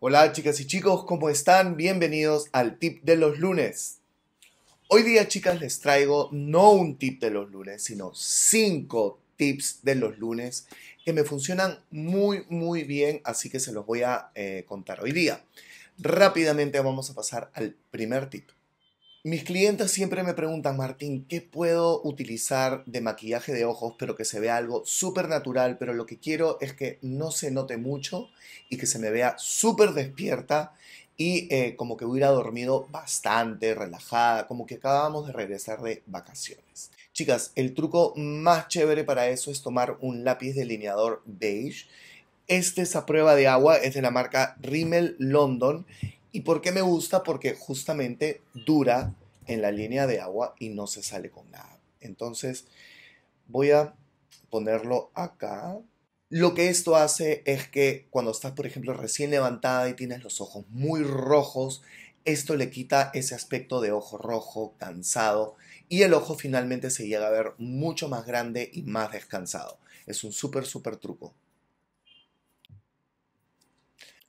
Hola chicas y chicos, ¿cómo están? Bienvenidos al tip de los lunes. Hoy día chicas les traigo no un tip de los lunes, sino cinco tips de los lunes que me funcionan muy muy bien, así que se los voy a eh, contar hoy día. Rápidamente vamos a pasar al primer tip. Mis clientes siempre me preguntan, Martín, ¿qué puedo utilizar de maquillaje de ojos, pero que se vea algo súper natural, pero lo que quiero es que no se note mucho y que se me vea súper despierta y eh, como que hubiera dormido bastante, relajada, como que acabamos de regresar de vacaciones. Chicas, el truco más chévere para eso es tomar un lápiz delineador beige. Este es a prueba de agua, es de la marca Rimmel London ¿Y por qué me gusta? Porque justamente dura en la línea de agua y no se sale con nada. Entonces voy a ponerlo acá. Lo que esto hace es que cuando estás, por ejemplo, recién levantada y tienes los ojos muy rojos, esto le quita ese aspecto de ojo rojo, cansado, y el ojo finalmente se llega a ver mucho más grande y más descansado. Es un súper, súper truco.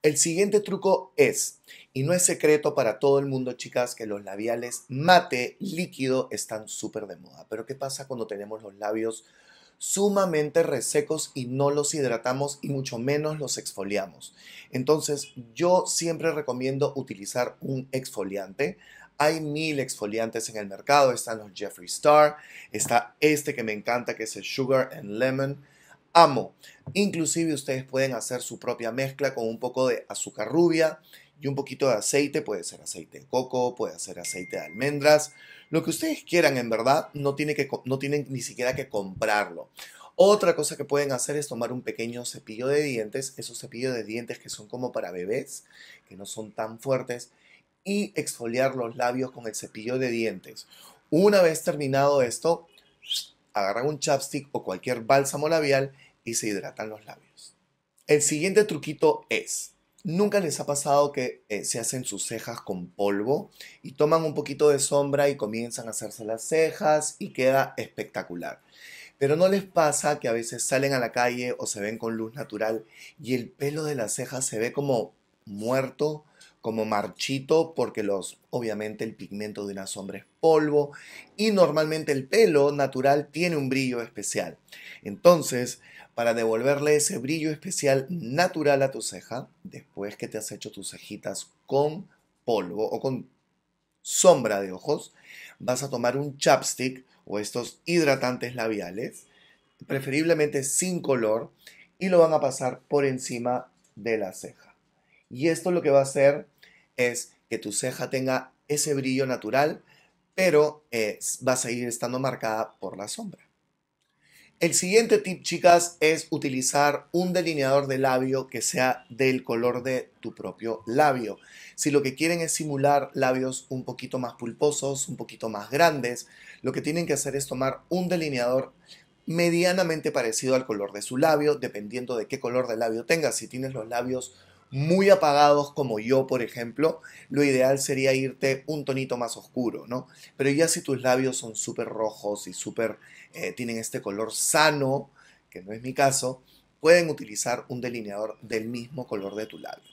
El siguiente truco es, y no es secreto para todo el mundo, chicas, que los labiales mate líquido están súper de moda. Pero ¿qué pasa cuando tenemos los labios sumamente resecos y no los hidratamos y mucho menos los exfoliamos? Entonces, yo siempre recomiendo utilizar un exfoliante. Hay mil exfoliantes en el mercado. Están los Jeffree Star, está este que me encanta, que es el Sugar and Lemon amo. Inclusive ustedes pueden hacer su propia mezcla con un poco de azúcar rubia y un poquito de aceite, puede ser aceite de coco, puede ser aceite de almendras, lo que ustedes quieran en verdad, no, tiene que, no tienen ni siquiera que comprarlo. Otra cosa que pueden hacer es tomar un pequeño cepillo de dientes, esos cepillos de dientes que son como para bebés, que no son tan fuertes, y exfoliar los labios con el cepillo de dientes. Una vez terminado esto, agarran un chapstick o cualquier bálsamo labial y se hidratan los labios. El siguiente truquito es, ¿nunca les ha pasado que eh, se hacen sus cejas con polvo y toman un poquito de sombra y comienzan a hacerse las cejas y queda espectacular? Pero no les pasa que a veces salen a la calle o se ven con luz natural y el pelo de las cejas se ve como muerto, como marchito porque los obviamente el pigmento de una sombra es polvo y normalmente el pelo natural tiene un brillo especial. Entonces, para devolverle ese brillo especial natural a tu ceja, después que te has hecho tus cejitas con polvo o con sombra de ojos, vas a tomar un chapstick o estos hidratantes labiales, preferiblemente sin color, y lo van a pasar por encima de la ceja. Y esto lo que va a hacer es que tu ceja tenga ese brillo natural, pero eh, va a seguir estando marcada por la sombra. El siguiente tip, chicas, es utilizar un delineador de labio que sea del color de tu propio labio. Si lo que quieren es simular labios un poquito más pulposos, un poquito más grandes, lo que tienen que hacer es tomar un delineador medianamente parecido al color de su labio, dependiendo de qué color de labio tengas. Si tienes los labios muy apagados como yo, por ejemplo, lo ideal sería irte un tonito más oscuro, ¿no? Pero ya si tus labios son súper rojos y súper eh, tienen este color sano, que no es mi caso, pueden utilizar un delineador del mismo color de tu labio.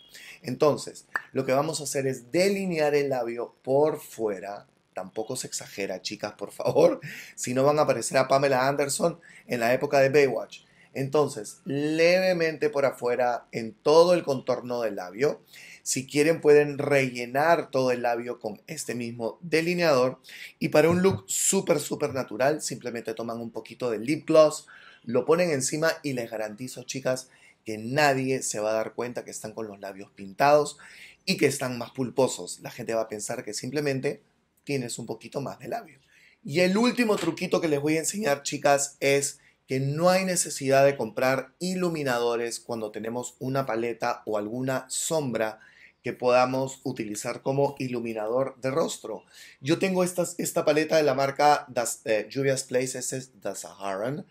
Entonces, lo que vamos a hacer es delinear el labio por fuera. Tampoco se exagera, chicas, por favor. Si no van a aparecer a Pamela Anderson en la época de Baywatch. Entonces, levemente por afuera en todo el contorno del labio. Si quieren pueden rellenar todo el labio con este mismo delineador. Y para un look súper, súper natural, simplemente toman un poquito de lip gloss, lo ponen encima y les garantizo, chicas, que nadie se va a dar cuenta que están con los labios pintados y que están más pulposos. La gente va a pensar que simplemente tienes un poquito más de labio. Y el último truquito que les voy a enseñar, chicas, es que no hay necesidad de comprar iluminadores cuando tenemos una paleta o alguna sombra que podamos utilizar como iluminador de rostro. Yo tengo esta paleta de la marca das, Juvia's eh, Place, es The Saharan,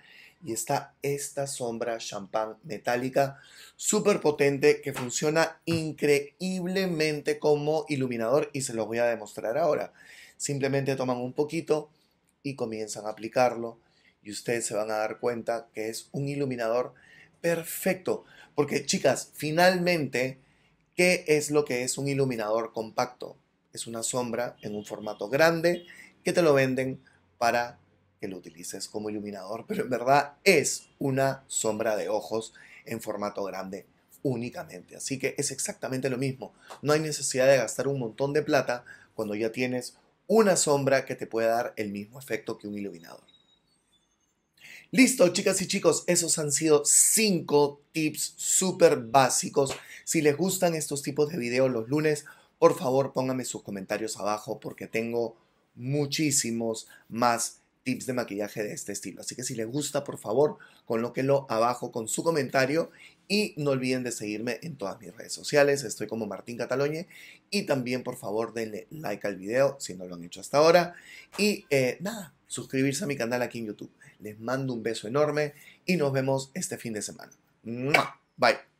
y está esta sombra champán metálica súper potente que funciona increíblemente como iluminador y se los voy a demostrar ahora. Simplemente toman un poquito y comienzan a aplicarlo y ustedes se van a dar cuenta que es un iluminador perfecto. Porque chicas, finalmente, ¿qué es lo que es un iluminador compacto? Es una sombra en un formato grande que te lo venden para que lo utilices como iluminador, pero en verdad es una sombra de ojos en formato grande únicamente. Así que es exactamente lo mismo. No hay necesidad de gastar un montón de plata cuando ya tienes una sombra que te puede dar el mismo efecto que un iluminador. Listo, chicas y chicos, esos han sido cinco tips súper básicos. Si les gustan estos tipos de videos los lunes, por favor pónganme sus comentarios abajo porque tengo muchísimos más tips de maquillaje de este estilo. Así que si les gusta, por favor, colóquenlo abajo con su comentario y no olviden de seguirme en todas mis redes sociales. Estoy como Martín Cataloñe y también, por favor, denle like al video si no lo han hecho hasta ahora. Y eh, nada, suscribirse a mi canal aquí en YouTube. Les mando un beso enorme y nos vemos este fin de semana. Bye.